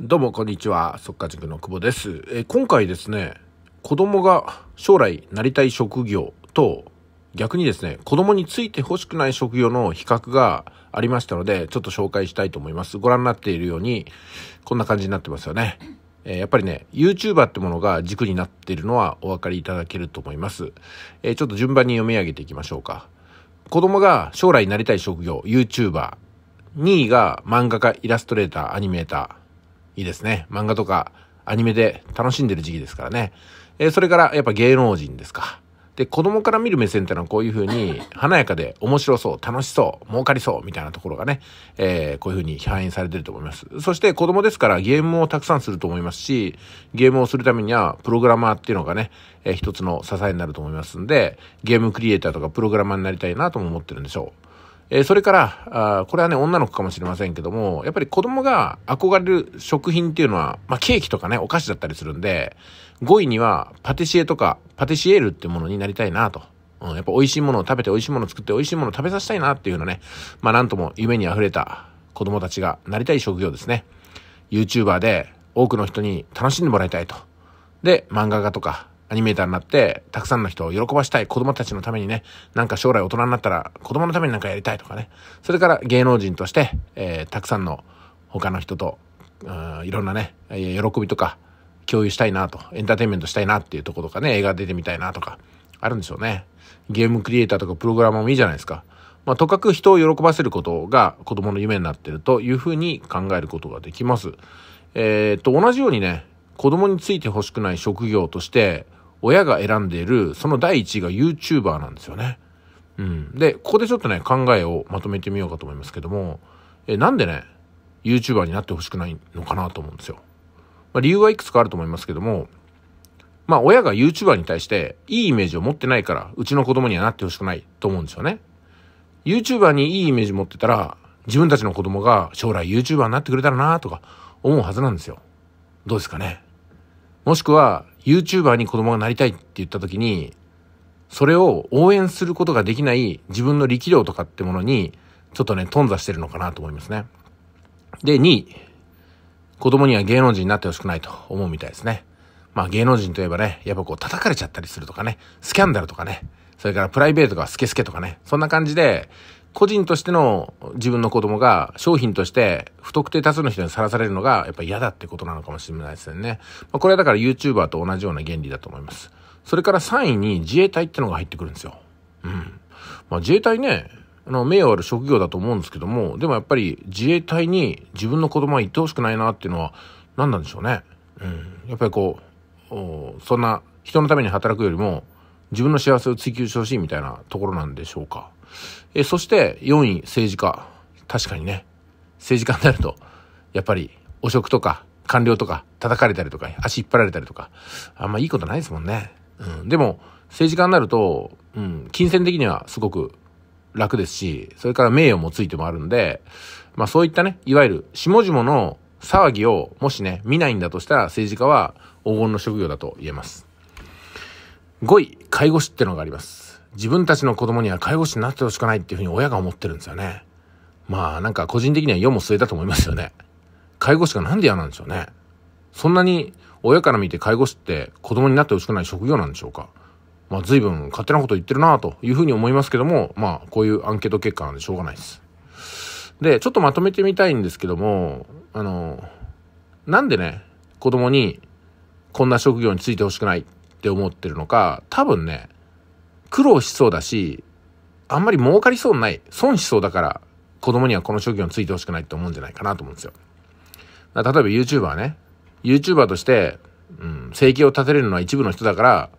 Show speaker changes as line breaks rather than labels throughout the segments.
どうもこんにちは、速化塾の久保です。え今回ですね、子供が将来なりたい職業と逆にですね、子供について欲しくない職業の比較がありましたので、ちょっと紹介したいと思います。ご覧になっているように、こんな感じになってますよね。えやっぱりね、YouTuber ってものが軸になっているのはお分かりいただけると思います。えちょっと順番に読み上げていきましょうか。子供が将来なりたい職業、YouTuber。2位が漫画家、イラストレーター、アニメーター。いいですね。漫画とかアニメで楽しんでる時期ですからね。えー、それからやっぱ芸能人ですか。で、子供から見る目線ってのはこういう風に、華やかで面白そう、楽しそう、儲かりそう、みたいなところがね、えー、こういう風に反映されてると思います。そして子供ですからゲームをたくさんすると思いますし、ゲームをするためには、プログラマーっていうのがね、えー、一つの支えになると思いますんで、ゲームクリエイターとかプログラマーになりたいなとも思ってるんでしょう。えー、それから、あこれはね、女の子かもしれませんけども、やっぱり子供が憧れる食品っていうのは、まあ、ケーキとかね、お菓子だったりするんで、5位にはパティシエとか、パティシエールってものになりたいなと。うん、やっぱ美味しいものを食べて、美味しいものを作って、美味しいものを食べさせたいなっていうのね、まあ、なんとも夢に溢れた子供たちがなりたい職業ですね。YouTuber で多くの人に楽しんでもらいたいと。で、漫画家とか、アニメーターになって、たくさんの人を喜ばしたい。子供たちのためにね、なんか将来大人になったら、子供のためになんかやりたいとかね。それから芸能人として、えー、たくさんの他の人と、うん、いろんなね、喜びとか、共有したいなと、エンターテインメントしたいなっていうとことかね、映画出てみたいなとか、あるんでしょうね。ゲームクリエイターとかプログラマーもいいじゃないですか。まあ、とかく人を喜ばせることが子供の夢になってるというふうに考えることができます。えー、っと、同じようにね、子供について欲しくない職業として、親が選んでいる、その第一位が YouTuber なんですよね。うん。で、ここでちょっとね、考えをまとめてみようかと思いますけども、え、なんでね、YouTuber になってほしくないのかなと思うんですよ。まあ、理由はいくつかあると思いますけども、まあ、親が YouTuber に対していいイメージを持ってないから、うちの子供にはなってほしくないと思うんですよね。YouTuber にいいイメージ持ってたら、自分たちの子供が将来 YouTuber になってくれたらなとか思うはずなんですよ。どうですかね。もしくは、YouTuber に子供がなりたいって言った時に、それを応援することができない自分の力量とかってものに、ちょっとね、頓挫してるのかなと思いますね。で、2位。子供には芸能人になってほしくないと思うみたいですね。まあ芸能人といえばね、やっぱこう叩かれちゃったりするとかね、スキャンダルとかね、それからプライベートがスケスケとかね、そんな感じで、個人としての自分の子供が商品として不特定多数の人にさらされるのがやっぱ嫌だってことなのかもしれないですよね。まあ、これはだから YouTuber と同じような原理だと思います。それから3位に自衛隊ってのが入ってくるんですよ。うん。まあ、自衛隊ね、あの、名誉ある職業だと思うんですけども、でもやっぱり自衛隊に自分の子供は行ってほしくないなっていうのは何なんでしょうね。うん。やっぱりこう、そんな人のために働くよりも自分の幸せを追求してほしいみたいなところなんでしょうか。えそして4位、政治家。確かにね、政治家になると、やっぱり汚職とか官僚とか叩かれたりとか、足引っ張られたりとか、あんまいいことないですもんね。うん、でも、政治家になると、うん、金銭的にはすごく楽ですし、それから名誉もついてもあるんで、まあそういったね、いわゆる下々の騒ぎをもしね、見ないんだとしたら政治家は黄金の職業だと言えます。5位、介護士ってのがあります。自分たちの子供には介護士になってほしくないっていうふうに親が思ってるんですよね。まあなんか個人的には世も末だと思いますよね。介護士がなんで嫌なんでしょうね。そんなに親から見て介護士って子供になってほしくない職業なんでしょうか。まあ随分勝手なこと言ってるなというふうに思いますけども、まあこういうアンケート結果なんでしょうがないです。で、ちょっとまとめてみたいんですけども、あの、なんでね、子供にこんな職業についてほしくないって思ってるのか、多分ね、苦労しそうだし、あんまり儲かりそうない、損しそうだから、子供にはこの職業についてほしくないって思うんじゃないかなと思うんですよ。例えば YouTuber ね、YouTuber として、うん、生計を立てれるのは一部の人だから、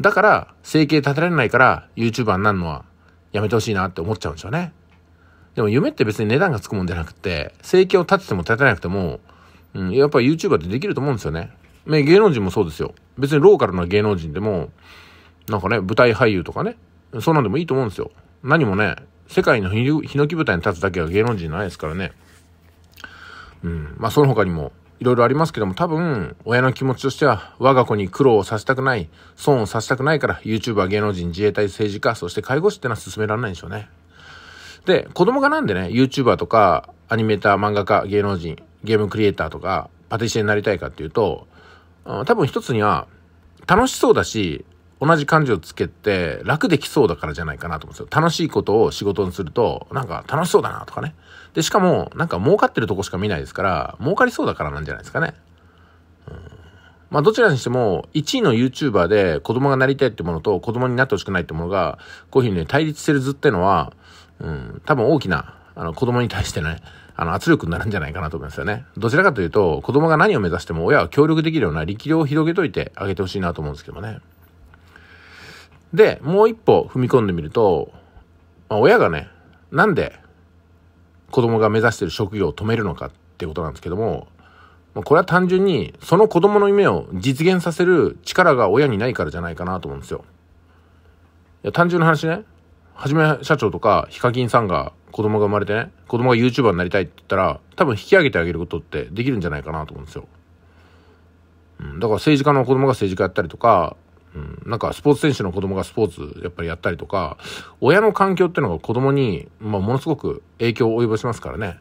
だから、生計立てられないから、YouTuber になるのはやめてほしいなって思っちゃうんですよね。でも夢って別に値段がつくもんじゃなくて、生計を立てても立てなくても、うん、やっぱ YouTuber ってできると思うんですよね。ね、芸能人もそうですよ。別にローカルな芸能人でも、なんかね、舞台俳優とかね、そうなんでもいいと思うんですよ。何もね、世界のひのき舞台に立つだけは芸能人じゃないですからね。うん。まあ、その他にも、いろいろありますけども、多分、親の気持ちとしては、我が子に苦労をさせたくない、損をさせたくないから、YouTuber、芸能人、自衛隊、政治家、そして介護士ってのは進められないんでしょうね。で、子供がなんでね、YouTuber とか、アニメーター、漫画家、芸能人、ゲームクリエイターとか、パティシエになりたいかっていうと、多分一つには、楽しそうだし、同じ漢字をつけて楽できそうだからじゃないかなと思うんですよ。楽しいことを仕事にすると、なんか楽しそうだなとかね。で、しかも、なんか儲かってるとこしか見ないですから、儲かりそうだからなんじゃないですかね。うん、まあ、どちらにしても、1位の YouTuber で子供がなりたいってものと子供になってほしくないってものが、こういうふうにね、対立してる図ってのは、うん、多分大きな、あの、子供に対してね、あの、圧力になるんじゃないかなと思いますよね。どちらかというと、子供が何を目指しても親は協力できるような力量を広げといてあげてほしいなと思うんですけどもね。で、もう一歩踏み込んでみると、まあ、親がね、なんで子供が目指してる職業を止めるのかっていうことなんですけども、まあ、これは単純にその子供の夢を実現させる力が親にないからじゃないかなと思うんですよ。いや単純な話ね、はじめ社長とかヒカキンさんが子供が生まれてね、子供が YouTuber になりたいって言ったら、多分引き上げてあげることってできるんじゃないかなと思うんですよ。うん、だから政治家の子供が政治家やったりとか、うん、なんかスポーツ選手の子供がスポーツやっぱりやったりとか、親の環境っていうのが子供に、まあ、ものすごく影響を及ぼしますからね。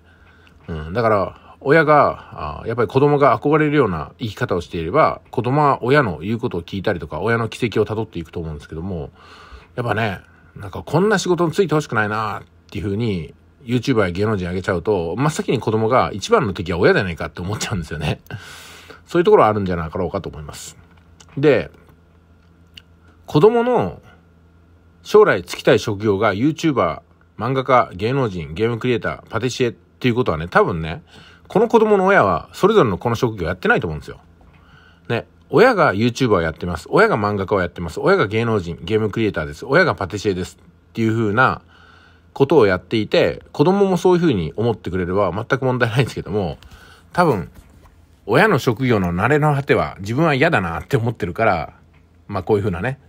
うん、だから、親が、あやっぱり子供が憧れるような生き方をしていれば、子供は親の言うことを聞いたりとか、親の軌跡を辿っていくと思うんですけども、やっぱね、なんかこんな仕事についてほしくないなっていうふうに、YouTuber や芸能人あげちゃうと、真っ先に子供が一番の敵は親じゃないかって思っちゃうんですよね。そういうところあるんじゃなかろうかと思います。で、子供の将来つきたい職業が YouTuber、漫画家、芸能人、ゲームクリエイター、パティシエっていうことはね、多分ね、この子供の親はそれぞれのこの職業やってないと思うんですよ。ね、親が YouTuber をやってます。親が漫画家をやってます。親が芸能人、ゲームクリエイターです。親がパティシエです。っていうふうなことをやっていて、子供もそういうふうに思ってくれれば全く問題ないんですけども、多分、親の職業の慣れの果ては自分は嫌だなって思ってるから、まあこういうふうなね、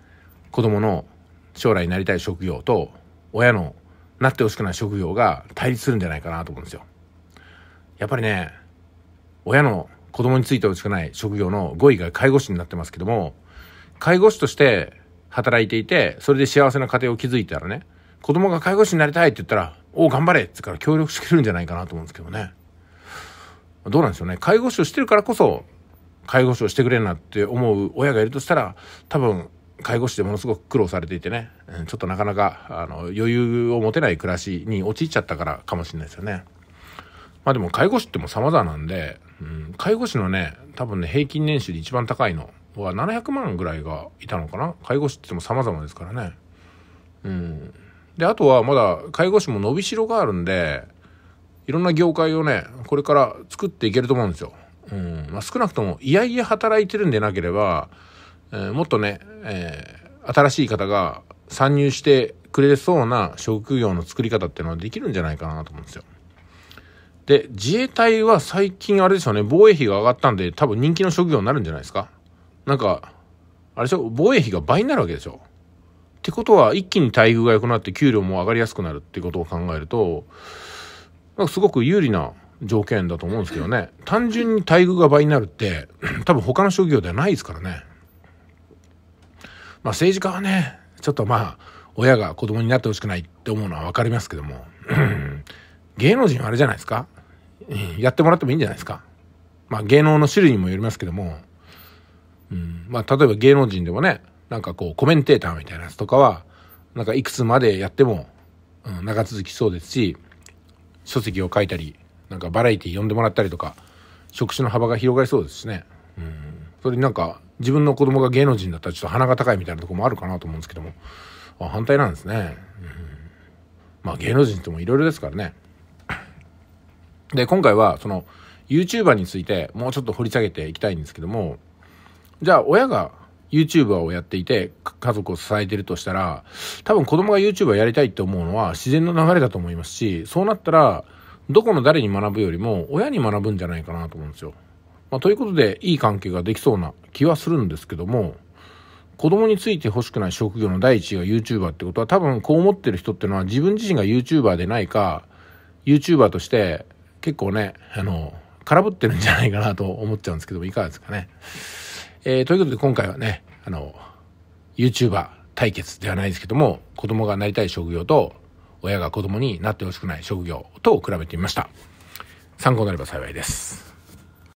子供の将来になりたい職業と親のなってほしくない職業が対立するんじゃないかなと思うんですよ。やっぱりね、親の子供についてほしくない職業の5位が介護士になってますけども、介護士として働いていて、それで幸せな家庭を築いたらね、子供が介護士になりたいって言ったら、おお、頑張れってから協力してくれるんじゃないかなと思うんですけどね。どうなんでしょうね。介護士をしてるからこそ、介護士をしてくれるなって思う親がいるとしたら、多分、介護士でものすごく苦労されていてね、ちょっとなかなかあの余裕を持てない暮らしに陥っちゃったからかもしれないですよね。まあでも介護士っても様々なんで、うん、介護士のね、多分ね、平均年収で一番高いのは700万ぐらいがいたのかな。介護士っても様々ですからね。うん。で、あとはまだ介護士も伸びしろがあるんで、いろんな業界をね、これから作っていけると思うんですよ。うん。まあ、少なくとも、いやいや働いてるんでなければ、えー、もっとね、えー、新しい方が参入してくれそうな職業の作り方っていうのはできるんじゃないかなと思うんですよ。で、自衛隊は最近あれですよね、防衛費が上がったんで多分人気の職業になるんじゃないですかなんか、あれでしょ防衛費が倍になるわけでしょってことは一気に待遇が良くなって給料も上がりやすくなるってことを考えると、なんかすごく有利な条件だと思うんですけどね。単純に待遇が倍になるって、多分他の職業ではないですからね。まあ政治家はね、ちょっとまあ、親が子供になってほしくないって思うのはわかりますけども、芸能人はあれじゃないですかやってもらってもいいんじゃないですかまあ芸能の種類にもよりますけども、うん、まあ例えば芸能人でもね、なんかこうコメンテーターみたいなやつとかは、なんかいくつまでやっても、うん、長続きそうですし、書籍を書いたり、なんかバラエティー読んでもらったりとか、職種の幅が広がりそうですしね。うんそれなんか自分の子供が芸能人だったらちょっと鼻が高いみたいなとこもあるかなと思うんですけどもあ反対なんですね、うん、まあ芸能人ってもいろいろですからねで今回はその YouTuber についてもうちょっと掘り下げていきたいんですけどもじゃあ親が YouTuber をやっていて家族を支えてるとしたら多分子供が YouTuber やりたいって思うのは自然の流れだと思いますしそうなったらどこの誰に学ぶよりも親に学ぶんじゃないかなと思うんですよ。まあ、ということで、いい関係ができそうな気はするんですけども、子供について欲しくない職業の第一位が YouTuber ってことは多分こう思ってる人ってのは自分自身が YouTuber でないか YouTuber として結構ねあの空振ってるんじゃないかなと思っちゃうんですけどもいかがですかね、えー、ということで今回はねあの YouTuber 対決ではないですけども子供がなりたい職業と親が子供になってほしくない職業と比べてみました参考になれば幸いです